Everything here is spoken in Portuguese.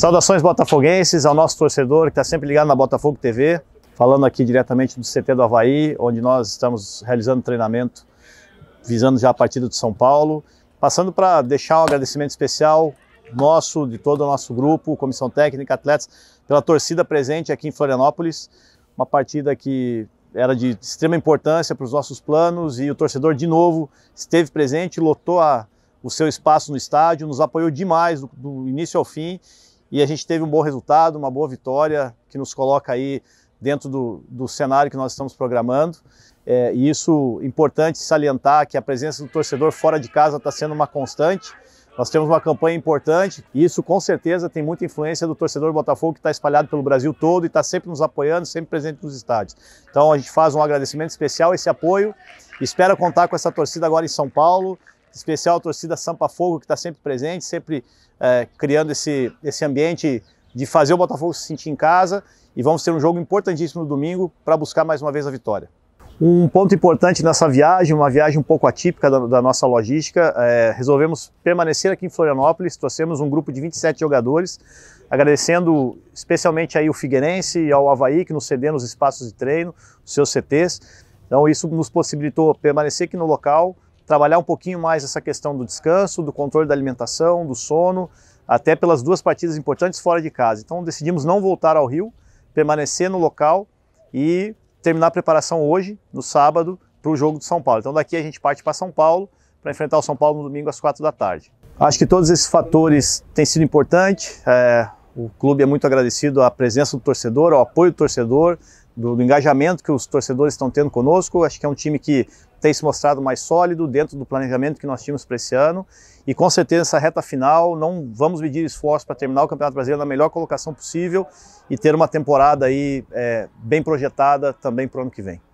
Saudações botafoguenses ao nosso torcedor que está sempre ligado na Botafogo TV, falando aqui diretamente do CT do Havaí, onde nós estamos realizando treinamento visando já a partida de São Paulo. Passando para deixar um agradecimento especial nosso, de todo o nosso grupo, comissão técnica, atletas, pela torcida presente aqui em Florianópolis. Uma partida que era de extrema importância para os nossos planos e o torcedor, de novo, esteve presente, lotou a, o seu espaço no estádio, nos apoiou demais do, do início ao fim e a gente teve um bom resultado, uma boa vitória que nos coloca aí dentro do, do cenário que nós estamos programando. É, e isso importante salientar que a presença do torcedor fora de casa está sendo uma constante. Nós temos uma campanha importante e isso com certeza tem muita influência do torcedor Botafogo que está espalhado pelo Brasil todo e está sempre nos apoiando, sempre presente nos estádios. Então a gente faz um agradecimento especial a esse apoio. Espera contar com essa torcida agora em São Paulo especial a torcida Sampa Fogo, que está sempre presente, sempre é, criando esse, esse ambiente de fazer o Botafogo se sentir em casa. E vamos ter um jogo importantíssimo no domingo para buscar mais uma vez a vitória. Um ponto importante nessa viagem, uma viagem um pouco atípica da, da nossa logística, é, resolvemos permanecer aqui em Florianópolis, trouxemos um grupo de 27 jogadores, agradecendo especialmente aí o Figueirense e ao Havaí que nos cederam os espaços de treino, os seus CTs. Então isso nos possibilitou permanecer aqui no local, trabalhar um pouquinho mais essa questão do descanso, do controle da alimentação, do sono, até pelas duas partidas importantes fora de casa. Então decidimos não voltar ao Rio, permanecer no local e terminar a preparação hoje, no sábado, para o jogo do São Paulo. Então daqui a gente parte para São Paulo para enfrentar o São Paulo no domingo às quatro da tarde. Acho que todos esses fatores têm sido importantes. É, o clube é muito agradecido à presença do torcedor, ao apoio do torcedor, do, do, engajamento que os torcedores estão tendo conosco. Acho que é um time que tem se mostrado mais sólido dentro do planejamento que nós tínhamos para esse ano. E com certeza essa reta final, não vamos medir esforço para terminar o Campeonato Brasileiro na melhor colocação possível e ter uma temporada aí é, bem projetada também para o ano que vem.